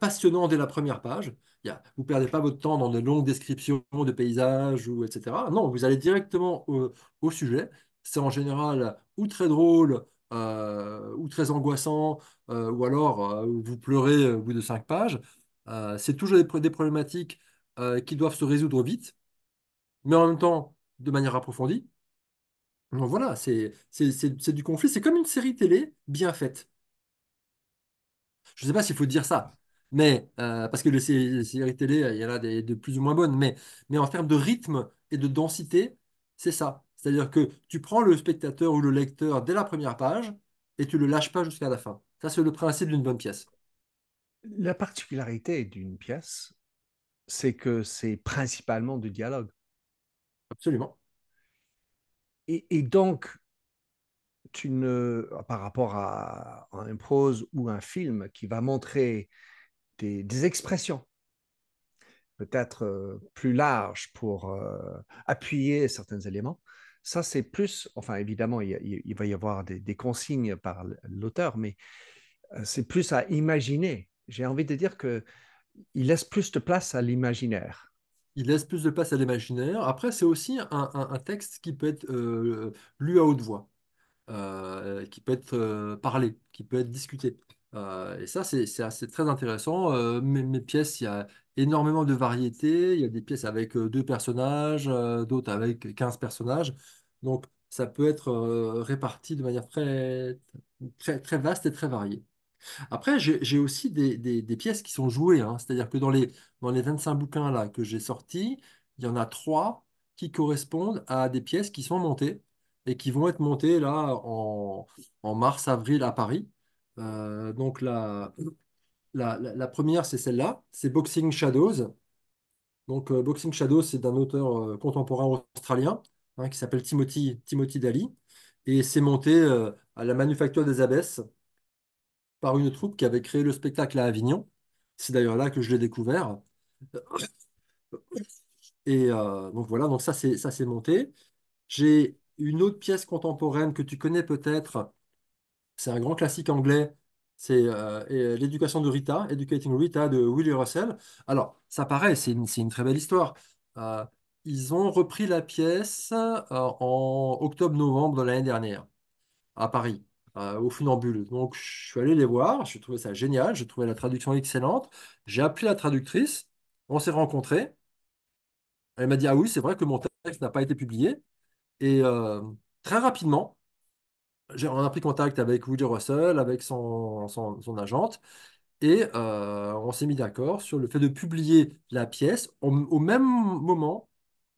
passionnant dès la première page. Vous ne perdez pas votre temps dans de longues descriptions de paysages ou etc. Non, vous allez directement au sujet c'est en général ou très drôle, euh, ou très angoissant, euh, ou alors euh, vous pleurez au bout de cinq pages. c'est toujours des, problématiques qui doivent se résoudre vite, mais en même temps de manière approfondie. Donc voilà, c'est du conflit. C'est comme une série télé bien faite. Je ne sais pas s'il faut dire ça, mais parce que les séries télé, il y en a des, de plus ou moins bonnes, mais, mais en termes de rythme et de densité, c'est ça. C'est-à-dire que tu prends le spectateur ou le lecteur dès la première page et tu le lâches pas jusqu'à la fin. Ça, c'est le principe d'une bonne pièce. La particularité d'une pièce, c'est que c'est principalement du dialogue. Absolument. Et, donc, tu ne, par rapport à, une prose ou un film qui va montrer des, expressions peut-être euh, plus larges pour euh, appuyer certains éléments, ça, c'est plus, enfin évidemment, il, va y avoir des, consignes par l'auteur, mais c'est plus à imaginer. J'ai envie de dire que il laisse plus de place à l'imaginaire. Il laisse plus de place à l'imaginaire. Après, c'est aussi un, texte qui peut être lu à haute voix, qui peut être parlé, qui peut être discuté. et ça, c'est très intéressant. mes, pièces, il y a, énormément de variétés, Il y a des pièces avec euh, deux personnages, euh, d'autres avec 15 personnages. Donc, ça peut être euh, réparti de manière très, très, très vaste et très variée. Après, j'ai aussi des, des, pièces qui sont jouées. Hein. C'est-à-dire que dans les, dans les 25 bouquins là, que j'ai sortis, il y en a trois qui correspondent à des pièces qui sont montées et qui vont être montées là en, mars, avril à Paris. donc là la, première, c'est celle-là, c'est Boxing Shadows. Donc, euh, Boxing Shadows, c'est d'un auteur euh, contemporain australien hein, qui s'appelle Timothy, Timothy Daly. Et c'est monté euh, à la Manufacture des Abbesses par une troupe qui avait créé le spectacle à Avignon. C'est d'ailleurs là que je l'ai découvert. Et donc voilà, donc ça c'est ça c'est monté. J'ai une autre pièce contemporaine que tu connais peut-être. C'est un grand classique anglais c'est euh, euh, l'éducation de Rita, Educating Rita de Willie Russell. Alors, ça paraît, c'est une, très belle histoire. Euh, ils ont repris la pièce en octobre-novembre de l'année dernière, à Paris, au Funambule. Donc, je suis allé les voir, j'ai trouvé ça génial, j'ai trouvé la traduction excellente. J'ai appelé la traductrice, on s'est rencontrés. Elle m'a dit, ah oui, c'est vrai que mon texte n'a pas été publié. Et très rapidement, on a pris contact avec Woody Russell, avec son, son, agente, et euh, on s'est mis d'accord sur le fait de publier la pièce au, même moment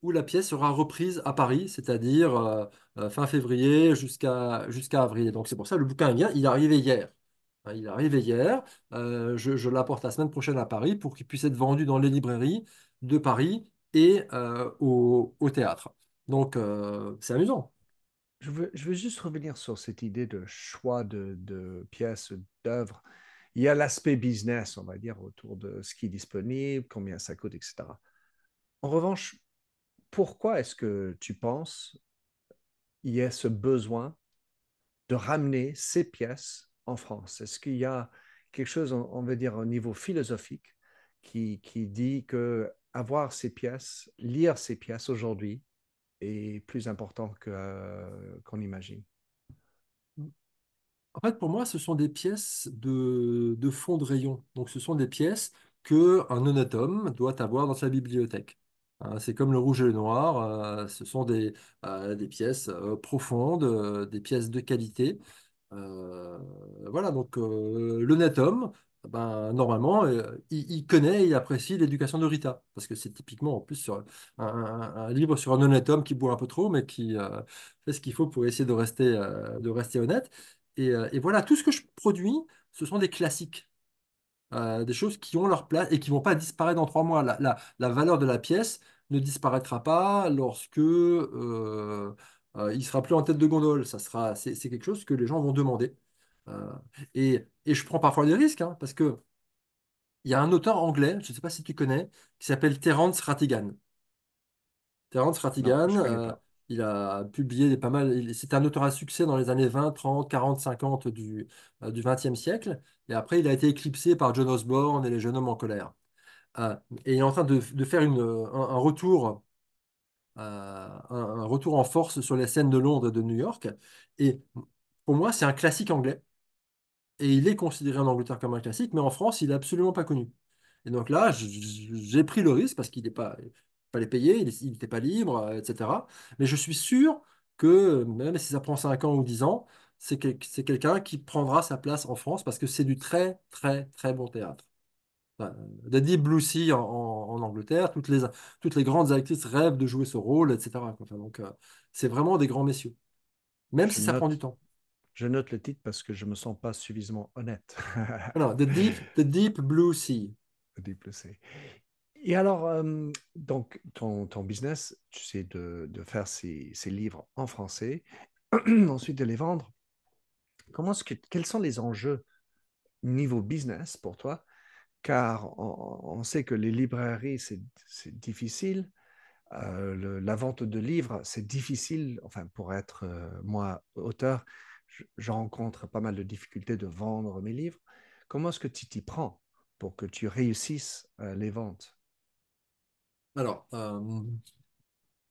où la pièce sera reprise à Paris, c'est-à-dire euh, euh, fin février jusqu'à jusqu'à avril. Donc c'est pour ça que le bouquin vient. il est arrivé hier. Hein, il est arrivé hier, je, je l'apporte la semaine prochaine à Paris pour qu'il puisse être vendu dans les librairies de Paris et au, au, théâtre. Donc c'est amusant je veux, juste revenir sur cette idée de choix de, pièces, d'œuvres. Il y a l'aspect business, on va dire, autour de ce qui est disponible, combien ça coûte, etc. En revanche, pourquoi est-ce que tu penses il y a ce besoin de ramener ces pièces en France Est-ce qu'il y a quelque chose, on, va dire, au niveau philosophique qui, qui dit que avoir ces pièces, lire ces pièces aujourd'hui, plus important euh, qu'on imagine. Mmh. En fait, pour moi, ce sont des pièces de, fond de rayon. Donc, ce sont des pièces qu'un honnête homme doit avoir dans sa bibliothèque. Hein, c'est comme le rouge et le noir, euh, ce sont des, euh, pièces profondes, des pièces de qualité. voilà, donc l'honnête homme... Eh ben, normalement, euh, il, connaît et il apprécie l'éducation de Rita. Parce que c'est typiquement, en plus, sur un, livre sur un honnête homme qui boit un peu trop, mais qui euh, fait ce qu'il faut pour essayer de rester, euh, de rester honnête. Et, voilà, tout ce que je produis, ce sont des classiques. des choses qui ont leur place et qui ne vont pas disparaître dans trois mois. La, la, la, valeur de la pièce ne disparaîtra pas lorsque il sera plus en tête de gondole. Ça sera, c'est, quelque chose que les gens vont demander euh, et, et, je prends parfois des risques, hein, parce que il y a un auteur anglais, je ne sais pas si tu connais, qui s'appelle Terence Rattigan. Terence Rattigan, euh, il a publié des pas mal. C'est un auteur à succès dans les années 20, 30, 40, 50 du, euh, du 20e siècle. Et après, il a été éclipsé par John Osborne et les jeunes hommes en colère. et il est en train de, de faire une, un, retour, un, un retour en force sur les scènes de Londres et de New York. Et pour moi, c'est un classique anglais et il est considéré en Angleterre comme un classique, mais en France, il n'est absolument pas connu. Et donc là, j'ai pris le risque parce qu'il n'est pas, pas payer, il n'était pas libre, euh, etc. Mais je suis sûr que même si ça prend 5 ans ou 10 ans, c'est quelqu'un qui prendra sa place en France parce que c'est du très, très, très bon théâtre. Daddy Blue Sea en, Angleterre, toutes les, toutes les grandes actrices rêvent de jouer ce rôle, etc. donc, euh, c'est vraiment des grands messieurs, même si ça prend du temps. Je note le titre parce que je me sens pas suffisamment honnête. Ah non, the deep, deep Blue Sea. The Deep Blue Sea. Et alors, euh, donc, ton, ton business, tu de, de, faire ces, livres en français, ensuite de les vendre. Comment ce que, quels sont les enjeux niveau business pour toi Car on, sait que les librairies, c'est difficile. Euh, la vente de livres, c'est difficile, enfin, pour être, euh, moi, auteur, je rencontre pas mal de difficultés de vendre mes livres. Comment est-ce que tu t'y prends pour que tu réussisses euh, les ventes Alors, euh,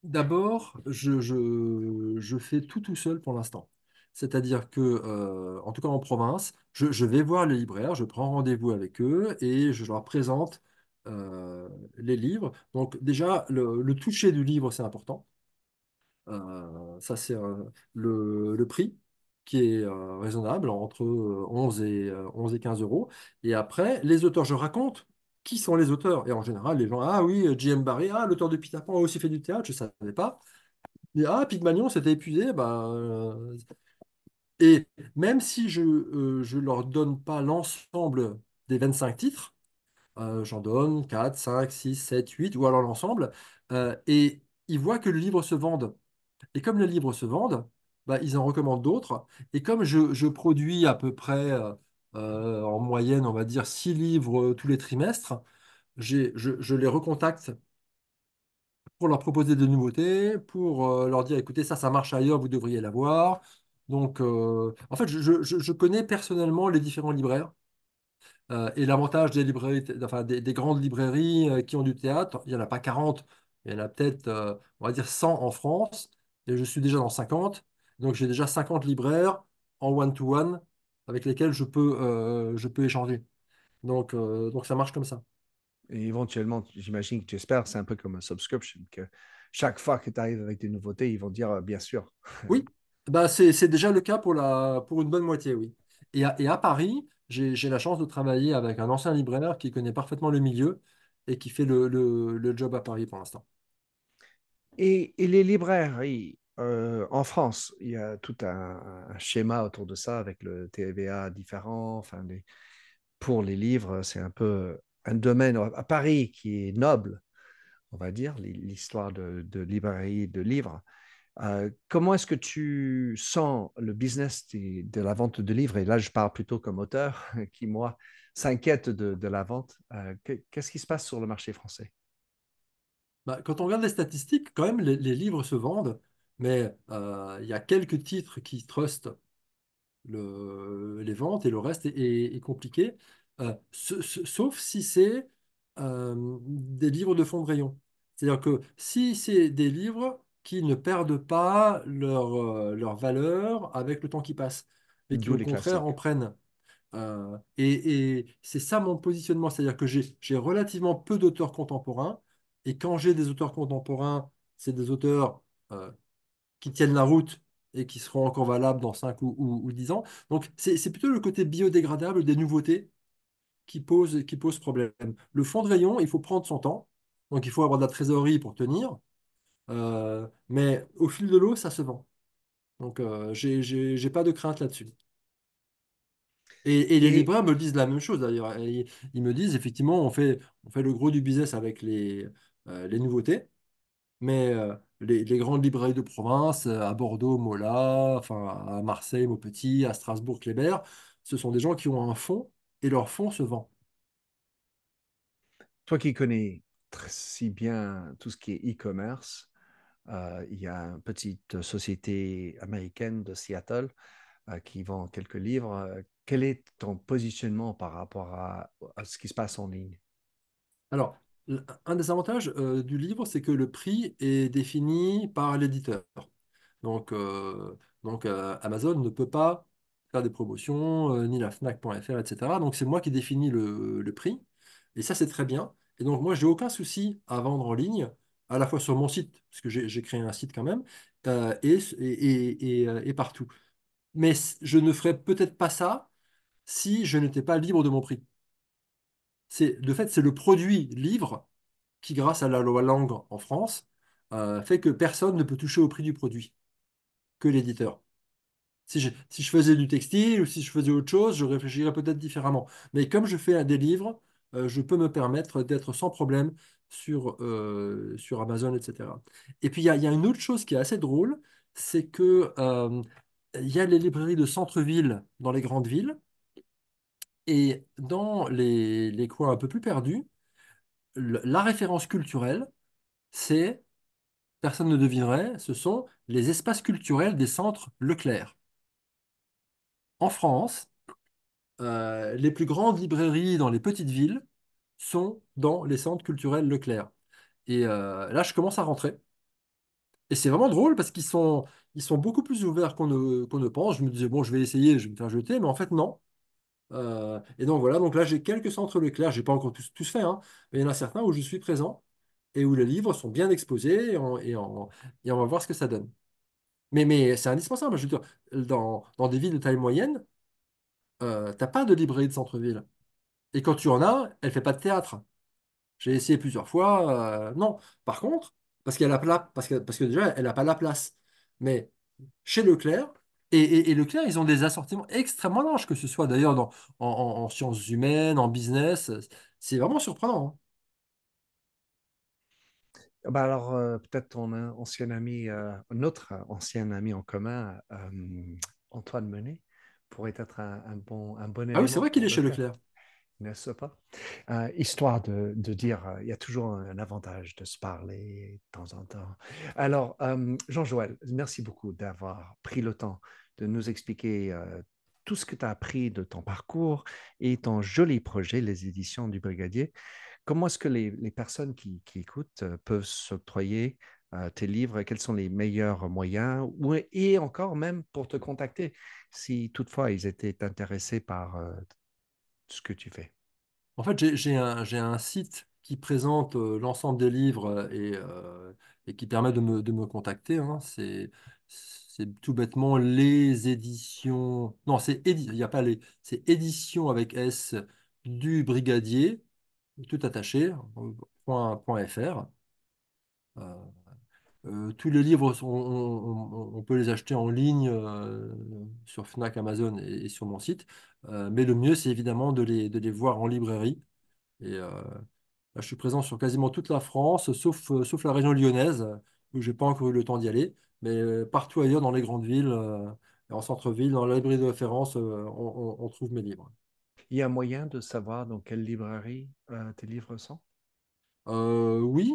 d'abord, je, fais tout tout seul pour l'instant. C'est-à-dire que, euh, en tout cas en province, je, vais voir les libraires, je prends rendez-vous avec eux et je leur présente les livres. Donc déjà, le, toucher du livre, c'est important. ça, c'est le prix qui est euh, raisonnable, entre 11 euh, et, 11 euh, et 15 euros. Et après, les auteurs, je raconte qui sont les auteurs. Et en général, les gens, ah oui, J.M. Barry, ah, l'auteur de Pitapan a aussi fait du théâtre, je ne savais pas. Et, ah, Magnon s'était épuisé, bah, Et même si je ne leur donne pas l'ensemble des 25 titres, j'en donne 4, 5, 6, 7, 8, ou alors l'ensemble, et ils voient que le livre se vende. Et comme le livre se vende, bah, ils en recommandent d'autres. Et comme je, produis à peu près euh, euh, en moyenne, on va dire, six livres euh, tous les trimestres, je, les recontacte pour leur proposer des nouveautés, pour leur dire, écoutez, ça, ça marche ailleurs, vous devriez l'avoir. Donc, en fait, je, connais personnellement les différents libraires. et l'avantage des, des, grandes librairies qui ont du théâtre, il n'y en a pas 40, il y en a peut-être, on va dire, 100 en France, et je suis déjà dans 50. Donc j'ai déjà 50 libraires en one-to-one avec lesquels je peux, euh, je peux échanger. Donc, euh, donc ça marche comme ça. Et éventuellement, j'imagine que tu espères, c'est un peu comme un subscription, que chaque fois que tu arrives avec des nouveautés, ils vont dire euh, bien sûr. Oui, bah c'est déjà le cas pour, la, pour une bonne moitié, oui. Et à, et à Paris, j'ai la chance de travailler avec un ancien libraire qui connaît parfaitement le milieu et qui fait le, job à Paris pour l'instant. Et, les libraires, en France, il y a tout un, schéma autour de ça avec le TVA différent. Enfin, pour les livres, c'est un peu un domaine à Paris qui est noble, on va dire, l'histoire de, librairie de livres. comment est-ce que tu sens le business de, la vente de livres Et là, je parle plutôt comme auteur qui, moi, s'inquiète de, la vente. Qu'est-ce qui se passe sur le marché français bah, Quand on regarde les statistiques, quand même, les livres se vendent mais euh, il y a quelques titres qui trustent le, les ventes et le reste est, compliqué, euh, sauf si c'est euh, des livres de fond de rayon. C'est-à-dire que si c'est des livres qui ne perdent pas leur, leur valeur avec le temps qui passe, mais qui au contraire en prennent. et, c'est ça mon positionnement, c'est-à-dire que j'ai relativement peu d'auteurs contemporains, et quand j'ai des auteurs contemporains, c'est des auteurs qui tiennent la route et qui seront encore valables dans 5 ou, ou, 10 ans. Donc, c'est plutôt le côté biodégradable des nouveautés qui pose, qui pose problème. Le fond de rayon, il faut prendre son temps. Donc, il faut avoir de la trésorerie pour tenir. Euh, mais au fil de l'eau, ça se vend. Donc, euh, j'ai pas de crainte là-dessus. Et, les libraires me disent la même chose d'ailleurs. Ils, me disent effectivement, on fait, on fait le gros du business avec les, euh, les nouveautés, mais euh, les, grandes librairies de province, euh, à Bordeaux, Mola, enfin, à Marseille, Maupetit, à Strasbourg, Kleber, ce sont des gens qui ont un fonds et leur fonds se vend. Toi qui connais si bien tout ce qui est e-commerce, euh, il y a une petite société américaine de Seattle euh, qui vend quelques livres. Quel est ton positionnement par rapport à, à ce qui se passe en ligne Alors, un des avantages euh, du livre, c'est que le prix est défini par l'éditeur. Donc, euh, donc euh, Amazon ne peut pas faire des promotions, ni la FNAC.fr, etc. Donc, c'est moi qui définis le, prix. Et ça, c'est très bien. Et donc, moi, je n'ai aucun souci à vendre en ligne, à la fois sur mon site, parce que j'ai créé un site quand même, et, et, et partout. Mais je ne ferais peut-être pas ça si je n'étais pas libre de mon prix de fait, c'est le produit livre qui, grâce à la loi langue en France, euh, fait que personne ne peut toucher au prix du produit, que l'éditeur. Si je, faisais du textile ou si je faisais autre chose, je réfléchirais peut-être différemment. Mais comme je fais des livres, euh, je peux me permettre d'être sans problème sur, euh, sur Amazon, etc. Et puis, il y a, y a, une autre chose qui est assez drôle, c'est que il y a les librairies de centre-ville dans les grandes villes, et dans les, coins un peu plus perdus, la référence culturelle, c'est, personne ne devinerait, ce sont les espaces culturels des centres Leclerc. En France, euh, les plus grandes librairies dans les petites villes sont dans les centres culturels Leclerc. Et euh, là, je commence à rentrer. Et c'est vraiment drôle parce qu'ils sont, ils sont beaucoup plus ouverts qu'on ne, qu'on ne pense. Je me disais, bon, je vais essayer, je vais me faire jeter, mais en fait, non. Euh, et donc voilà, donc là j'ai quelques centres Leclerc, je n'ai pas encore tous, fait, hein, mais il y en a certains où je suis présent et où les livres sont bien exposés et on, va voir ce que ça donne. Mais, mais c'est indispensable, je veux dans, dans des villes de taille moyenne, euh, t'as pas de librairie de centre-ville. Et quand tu en as, elle fait pas de théâtre. J'ai essayé plusieurs fois, euh, non. Par contre, parce qu'elle a la parce que, parce que déjà, elle n'a pas la place. Mais chez Leclerc, et, Leclerc, ils ont des assortiments extrêmement larges, que ce soit d'ailleurs dans, en, sciences humaines, en business. C'est vraiment surprenant. Hein. Ah bah alors, euh, peut-être ton euh, ancien ami, euh, notre ancien ami en commun, Antoine Menet, pourrait être un, bon, un bon Ah oui, c'est vrai qu'il est chez Leclerc. N'est-ce pas? histoire de, de dire, il y a toujours un, avantage de se parler de temps en temps. Alors, Jean-Joël, merci beaucoup d'avoir pris le temps de nous expliquer euh, tout ce que tu as appris de ton parcours et ton joli projet, les éditions du Brigadier. Comment est-ce que les, personnes qui, écoutent euh, peuvent s'octroyer euh, tes livres, quels sont les meilleurs moyens, et encore même pour te contacter, si toutefois ils étaient intéressés par ce que tu fais. En fait, j'ai un, un, site qui présente l'ensemble des livres et, qui permet de me, contacter. Hein. C'est c'est tout bêtement les éditions. Non, c'est il n'y a pas les. C'est édition avec S du brigadier, tout attaché, .fr. Euh, euh, tous les livres, on, peut les acheter en ligne euh, sur Fnac, Amazon et, sur mon site. mais le mieux, c'est évidemment de les, voir en librairie. Et je suis présent sur quasiment toute la France, sauf, sauf la région lyonnaise, où je n'ai pas encore eu le temps d'y aller mais euh, partout ailleurs dans les grandes villes, euh, en centre-ville, dans la librairie de référence, euh, on, trouve mes livres. Il y a moyen de savoir dans quelle librairie tes livres sont oui,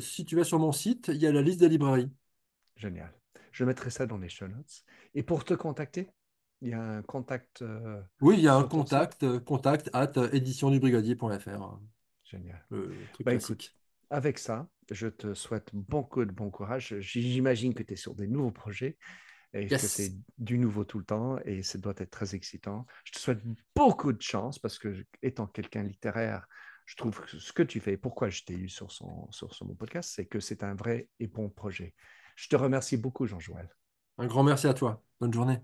si tu vas sur mon site, il y a la liste des librairies. Génial. Je mettrai ça dans les show notes. Et pour te contacter, il y a un contact. oui, il y a un contact, contact at Génial. Bah, avec ça, je te souhaite beaucoup de bon courage. J'imagine que tu es sur des nouveaux projets et que c'est du nouveau tout le temps et ça doit être très excitant. Je te souhaite beaucoup de chance parce que, étant quelqu'un littéraire, je trouve que ce que tu fais, et pourquoi je t'ai eu sur, son, sur mon podcast, c'est que c'est un vrai et bon projet. Je te remercie beaucoup, Jean-Joël. Un grand merci à toi. Bonne journée.